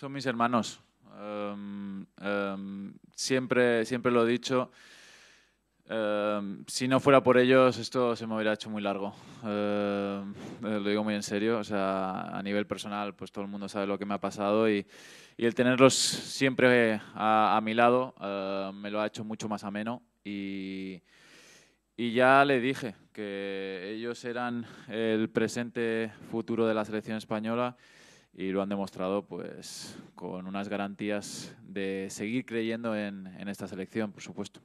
son mis hermanos. Em, em, siempre, siempre lo he dicho. Em, si no fuera por ellos, esto se me hubiera hecho muy largo. Eh, lo digo muy en serio. O sea, a nivel personal, pues todo el mundo sabe lo que me ha pasado y, el tenerlos siempre eh, a, mi lado me lo ha hecho mucho más ameno. Y, y ya le dije que ellos eran el presente futuro de la selección española y lo han demostrado pues con unas garantías de seguir creyendo en, en esta selección, por supuesto.